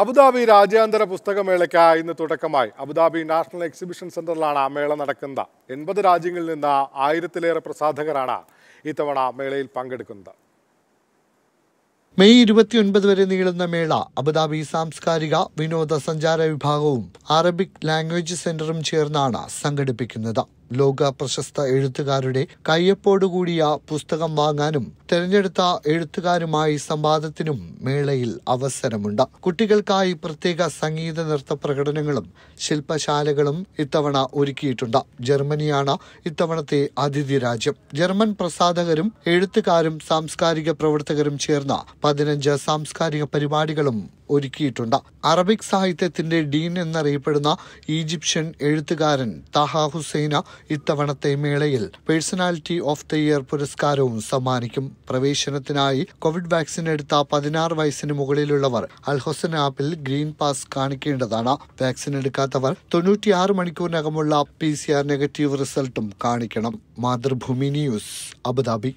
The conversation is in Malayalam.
അബുദാബി രാജ്യാന്തര പുസ്തകമേളയ്ക്ക് ഇന്ന് തുടക്കമായി അബുദാബി നാഷണൽ എക്സിബിഷൻ സെന്ററിലാണ് മേള നടക്കുന്നത് എൺപത് രാജ്യങ്ങളിൽ നിന്ന് ആയിരത്തിലേറെ പ്രസാധകരാണ് ഇത്തവണ മേളയിൽ പങ്കെടുക്കുന്നത് മെയ് ഇരുപത്തിയൊൻപത് വരെ നീളുന്ന മേള അബുദാബി സാംസ്കാരിക വിനോദസഞ്ചാര വിഭാഗവും അറബിക് ലാംഗ്വേജ് സെന്ററും ചേർന്നാണ് സംഘടിപ്പിക്കുന്നത് ലോക പ്രശസ്ത എഴുത്തുകാരുടെ കയ്യപ്പോടുകൂടിയ പുസ്തകം വാങ്ങാനും തിരഞ്ഞെടുത്ത എഴുത്തുകാരുമായി സംവാദത്തിനും മേളയിൽ അവസരമുണ്ട് കുട്ടികൾക്കായി പ്രത്യേക സംഗീത നൃത്ത പ്രകടനങ്ങളും ശില്പശാലകളും ഇത്തവണ ഒരുക്കിയിട്ടുണ്ട് ജർമ്മനിയാണ് ഇത്തവണത്തെ അതിഥി രാജ്യം ജർമ്മൻ പ്രസാധകരും എഴുത്തുകാരും സാംസ്കാരിക പ്രവർത്തകരും ചേർന്ന പതിനഞ്ച് സാംസ്കാരിക പരിപാടികളും ഒരുക്കിയിട്ടുണ്ട് അറബിക് സാഹിത്യത്തിന്റെ ഡീൻ എന്നറിയപ്പെടുന്ന ഈജിപ്ഷ്യൻ എഴുത്തുകാരൻ താഹ ഹുസൈന ഇത്തവണത്തെ മേളയിൽ പേഴ്സണാലിറ്റി ഓഫ് ദ ഇയർ പുരസ്കാരവും സമ്മാനിക്കും പ്രവേശനത്തിനായി കോവിഡ് വാക്സിൻ എടുത്ത പതിനാറ് വയസ്സിന് മുകളിലുള്ളവർ അൽഹൊസൻ ആപ്പിൽ ഗ്രീൻ പാസ് കാണിക്കേണ്ടതാണ് വാക്സിൻ എടുക്കാത്തവർ തൊണ്ണൂറ്റിയാറ് മണിക്കൂറിനകമുള്ള പി സി ആർ നെഗറ്റീവ് റിസൾട്ടും കാണിക്കണം മാതൃഭൂമി ന്യൂസ് അബുദാബി